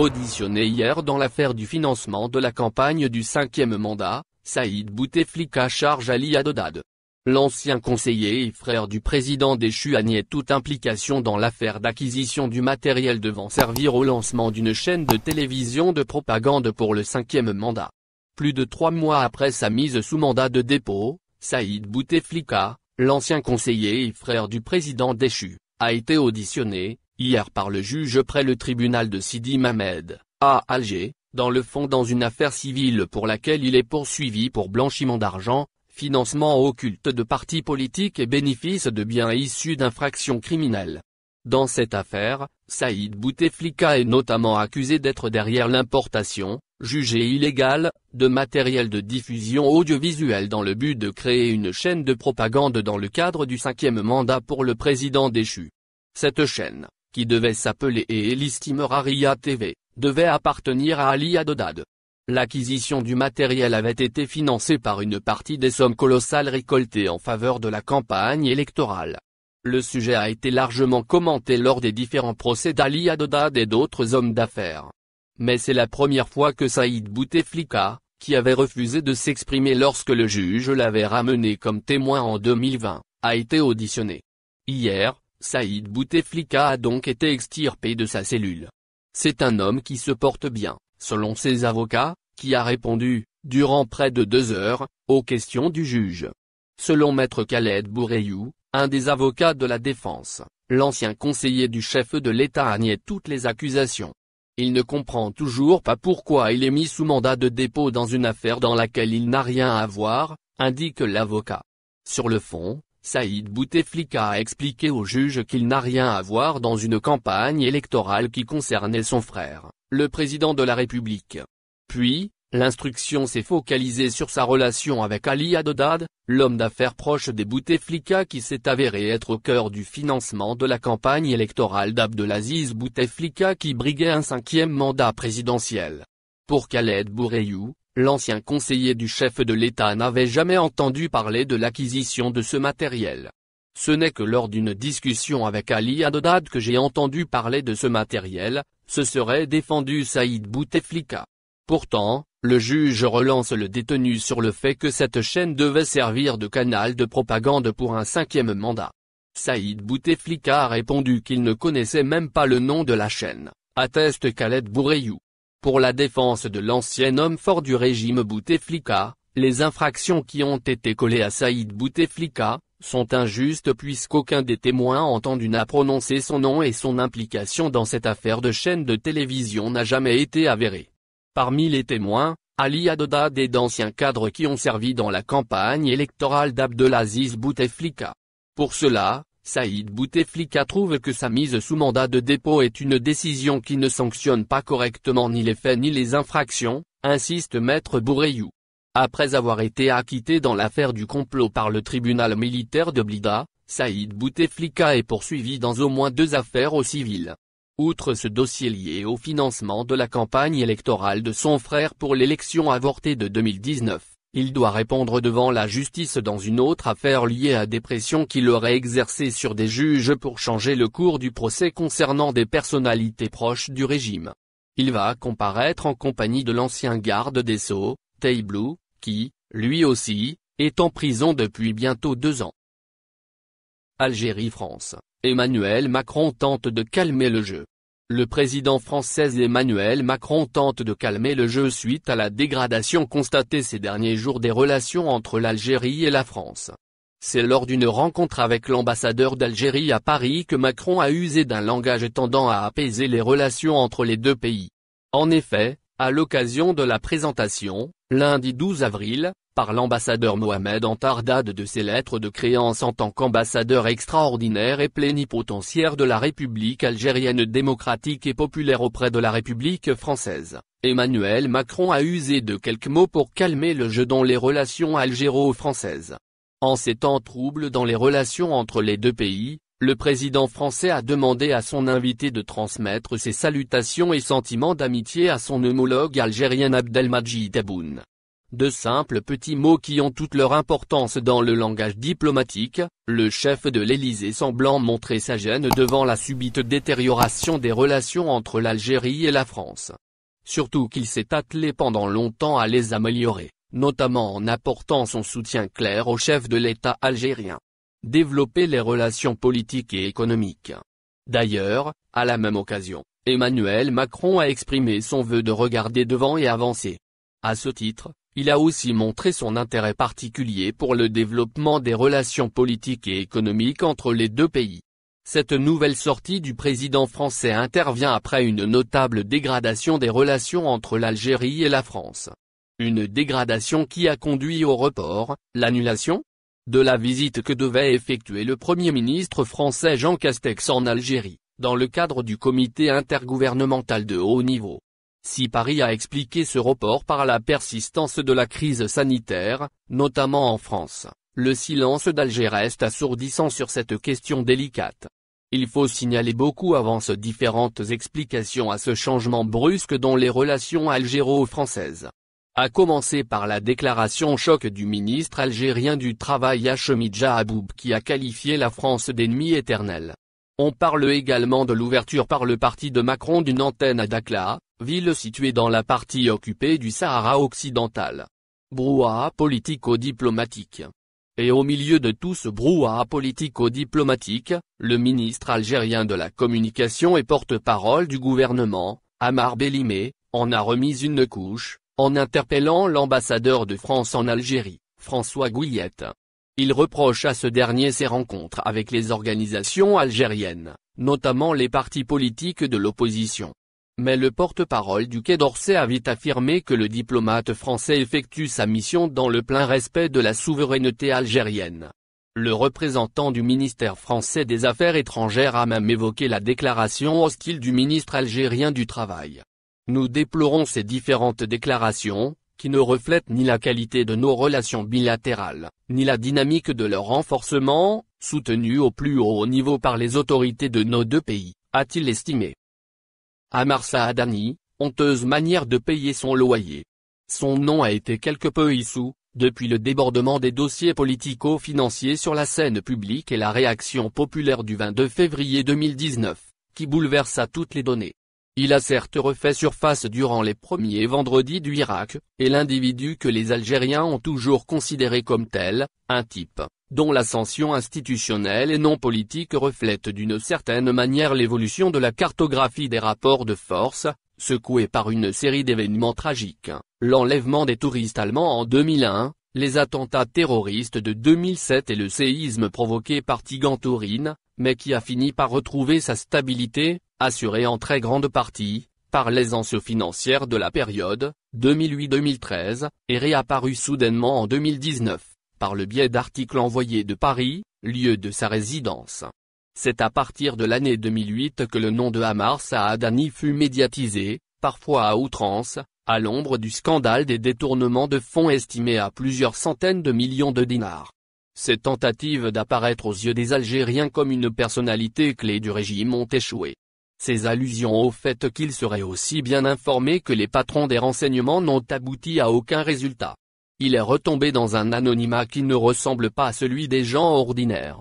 Auditionné hier dans l'affaire du financement de la campagne du cinquième mandat, Saïd Bouteflika charge Ali Adodad. L'ancien conseiller et frère du président déchu a nié toute implication dans l'affaire d'acquisition du matériel devant servir au lancement d'une chaîne de télévision de propagande pour le cinquième mandat. Plus de trois mois après sa mise sous mandat de dépôt, Saïd Bouteflika, l'ancien conseiller et frère du président déchu, a été auditionné, hier par le juge près le tribunal de Sidi Mamed, à Alger, dans le fond dans une affaire civile pour laquelle il est poursuivi pour blanchiment d'argent, financement occulte de partis politiques et bénéfice de biens issus d'infractions criminelles. Dans cette affaire, Saïd Bouteflika est notamment accusé d'être derrière l'importation, jugée illégale, de matériel de diffusion audiovisuelle dans le but de créer une chaîne de propagande dans le cadre du cinquième mandat pour le président déchu. Cette chaîne, qui devait s'appeler et TV, devait appartenir à Ali Haddad. L'acquisition du matériel avait été financée par une partie des sommes colossales récoltées en faveur de la campagne électorale. Le sujet a été largement commenté lors des différents procès d'Ali Adodad et d'autres hommes d'affaires. Mais c'est la première fois que Saïd Bouteflika, qui avait refusé de s'exprimer lorsque le juge l'avait ramené comme témoin en 2020, a été auditionné. Hier, Saïd Bouteflika a donc été extirpé de sa cellule. C'est un homme qui se porte bien, selon ses avocats, qui a répondu, durant près de deux heures, aux questions du juge. Selon maître Khaled Boureyou, un des avocats de la défense, l'ancien conseiller du chef de l'État a nié toutes les accusations. Il ne comprend toujours pas pourquoi il est mis sous mandat de dépôt dans une affaire dans laquelle il n'a rien à voir, indique l'avocat. Sur le fond, Saïd Bouteflika a expliqué au juge qu'il n'a rien à voir dans une campagne électorale qui concernait son frère, le président de la République. Puis, l'instruction s'est focalisée sur sa relation avec Ali Haddad, l'homme d'affaires proche des Bouteflika qui s'est avéré être au cœur du financement de la campagne électorale d'Abdelaziz Bouteflika qui briguait un cinquième mandat présidentiel. Pour Khaled Boureyou, l'ancien conseiller du chef de l'État n'avait jamais entendu parler de l'acquisition de ce matériel. Ce n'est que lors d'une discussion avec Ali Haddad que j'ai entendu parler de ce matériel, ce serait défendu Saïd Bouteflika. Pourtant, le juge relance le détenu sur le fait que cette chaîne devait servir de canal de propagande pour un cinquième mandat. Saïd Bouteflika a répondu qu'il ne connaissait même pas le nom de la chaîne, atteste Khaled Boureyou. Pour la défense de l'ancien homme fort du régime Bouteflika, les infractions qui ont été collées à Saïd Bouteflika, sont injustes puisqu'aucun des témoins entendus n'a prononcé son nom et son implication dans cette affaire de chaîne de télévision n'a jamais été avérée. Parmi les témoins, Ali Adodad et d'anciens cadres qui ont servi dans la campagne électorale d'Abdelaziz Bouteflika. Pour cela, Saïd Bouteflika trouve que sa mise sous mandat de dépôt est une décision qui ne sanctionne pas correctement ni les faits ni les infractions, insiste Maître Bourreillou. Après avoir été acquitté dans l'affaire du complot par le tribunal militaire de Blida, Saïd Bouteflika est poursuivi dans au moins deux affaires au civil. Outre ce dossier lié au financement de la campagne électorale de son frère pour l'élection avortée de 2019, il doit répondre devant la justice dans une autre affaire liée à des pressions qu'il aurait exercées sur des juges pour changer le cours du procès concernant des personnalités proches du régime. Il va comparaître en compagnie de l'ancien garde des Sceaux, Blue, qui, lui aussi, est en prison depuis bientôt deux ans. Algérie-France, Emmanuel Macron tente de calmer le jeu. Le président français Emmanuel Macron tente de calmer le jeu suite à la dégradation constatée ces derniers jours des relations entre l'Algérie et la France. C'est lors d'une rencontre avec l'ambassadeur d'Algérie à Paris que Macron a usé d'un langage tendant à apaiser les relations entre les deux pays. En effet, à l'occasion de la présentation, lundi 12 avril, par l'ambassadeur Mohamed Antardad de ses lettres de créance en tant qu'ambassadeur extraordinaire et plénipotentiaire de la République algérienne démocratique et populaire auprès de la République française. Emmanuel Macron a usé de quelques mots pour calmer le jeu dans les relations algéro-françaises. En ces temps troubles dans les relations entre les deux pays, le président français a demandé à son invité de transmettre ses salutations et sentiments d'amitié à son homologue algérien Abdelmajid Aboun. De simples petits mots qui ont toute leur importance dans le langage diplomatique, le chef de l'Élysée semblant montrer sa gêne devant la subite détérioration des relations entre l'Algérie et la France. Surtout qu'il s'est attelé pendant longtemps à les améliorer, notamment en apportant son soutien clair au chef de l'État algérien. Développer les relations politiques et économiques. D'ailleurs, à la même occasion, Emmanuel Macron a exprimé son vœu de regarder devant et avancer. À ce titre, il a aussi montré son intérêt particulier pour le développement des relations politiques et économiques entre les deux pays. Cette nouvelle sortie du président français intervient après une notable dégradation des relations entre l'Algérie et la France. Une dégradation qui a conduit au report, l'annulation, de la visite que devait effectuer le Premier ministre français Jean Castex en Algérie, dans le cadre du comité intergouvernemental de haut niveau. Si Paris a expliqué ce report par la persistance de la crise sanitaire, notamment en France, le silence d'Alger reste assourdissant sur cette question délicate. Il faut signaler beaucoup avant avance différentes explications à ce changement brusque dans les relations algéro-françaises. À commencer par la déclaration choc du ministre algérien du Travail Hachemidja Aboub qui a qualifié la France d'ennemi éternel. On parle également de l'ouverture par le parti de Macron d'une antenne à Dakla, ville située dans la partie occupée du Sahara occidental. Brouhaha politico-diplomatique. Et au milieu de tout ce brouhaha politico-diplomatique, le ministre algérien de la communication et porte-parole du gouvernement, Amar Bellimé, en a remis une couche, en interpellant l'ambassadeur de France en Algérie, François Gouillette. Il reproche à ce dernier ses rencontres avec les organisations algériennes, notamment les partis politiques de l'opposition mais le porte-parole du Quai d'Orsay a vite affirmé que le diplomate français effectue sa mission dans le plein respect de la souveraineté algérienne. Le représentant du ministère français des Affaires étrangères a même évoqué la déclaration hostile du ministre algérien du Travail. Nous déplorons ces différentes déclarations, qui ne reflètent ni la qualité de nos relations bilatérales, ni la dynamique de leur renforcement, soutenu au plus haut niveau par les autorités de nos deux pays, a-t-il estimé. Amarsa Adani, honteuse manière de payer son loyer. Son nom a été quelque peu issu, depuis le débordement des dossiers politico-financiers sur la scène publique et la réaction populaire du 22 février 2019, qui bouleversa toutes les données. Il a certes refait surface durant les premiers vendredis du Irak, et l'individu que les Algériens ont toujours considéré comme tel, un type, dont l'ascension institutionnelle et non politique reflète d'une certaine manière l'évolution de la cartographie des rapports de force, secouée par une série d'événements tragiques, l'enlèvement des touristes allemands en 2001, les attentats terroristes de 2007 et le séisme provoqué par Tigantourine, mais qui a fini par retrouver sa stabilité, Assuré en très grande partie, par l'aisance financière de la période, 2008-2013, et réapparue soudainement en 2019, par le biais d'articles envoyés de Paris, lieu de sa résidence. C'est à partir de l'année 2008 que le nom de Hamar Saadani fut médiatisé, parfois à outrance, à l'ombre du scandale des détournements de fonds estimés à plusieurs centaines de millions de dinars. Ces tentatives d'apparaître aux yeux des Algériens comme une personnalité clé du régime ont échoué. Ces allusions au fait qu'il serait aussi bien informé que les patrons des renseignements n'ont abouti à aucun résultat. Il est retombé dans un anonymat qui ne ressemble pas à celui des gens ordinaires.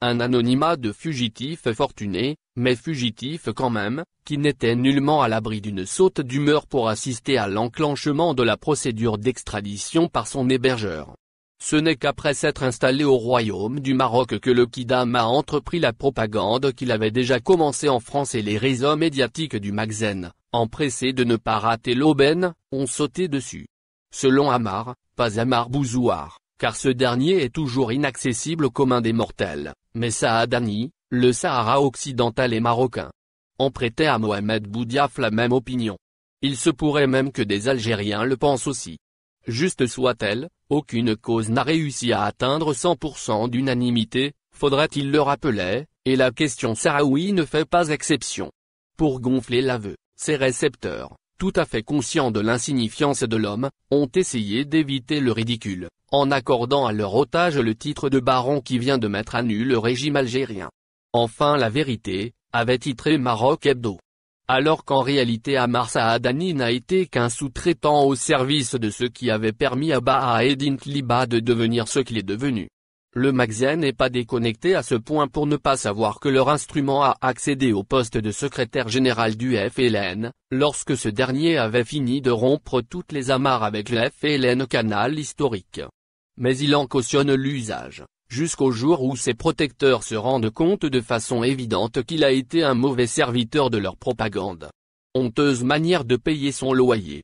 Un anonymat de fugitif fortuné, mais fugitif quand même, qui n'était nullement à l'abri d'une saute d'humeur pour assister à l'enclenchement de la procédure d'extradition par son hébergeur. Ce n'est qu'après s'être installé au royaume du Maroc que le Kidam a entrepris la propagande qu'il avait déjà commencée en France et les réseaux médiatiques du Magzen, empressés de ne pas rater l'aubaine, ont sauté dessus. Selon Amar, pas Amar Bouzouar, car ce dernier est toujours inaccessible au commun des mortels, mais Saadani, le Sahara occidental et marocain. On prêtait à Mohamed Boudiaf la même opinion. Il se pourrait même que des Algériens le pensent aussi juste soit-elle, aucune cause n'a réussi à atteindre 100% d'unanimité, faudrait il le rappeler, et la question Saraoui ne fait pas exception. Pour gonfler l'aveu, ces récepteurs, tout à fait conscients de l'insignifiance de l'homme, ont essayé d'éviter le ridicule, en accordant à leur otage le titre de baron qui vient de mettre à nu le régime algérien. Enfin la vérité, avait titré Maroc Hebdo alors qu'en réalité Amar Saadani n'a été qu'un sous-traitant au service de ce qui avait permis à Baha Edin Liba de devenir ce qu'il est devenu. Le Maxen n'est pas déconnecté à ce point pour ne pas savoir que leur instrument a accédé au poste de secrétaire général du FLN, lorsque ce dernier avait fini de rompre toutes les amarres avec le FLN canal historique. Mais il en cautionne l'usage, jusqu'au jour où ses protecteurs se rendent compte de façon évidente qu'il a été un mauvais serviteur de leur propagande. Honteuse manière de payer son loyer.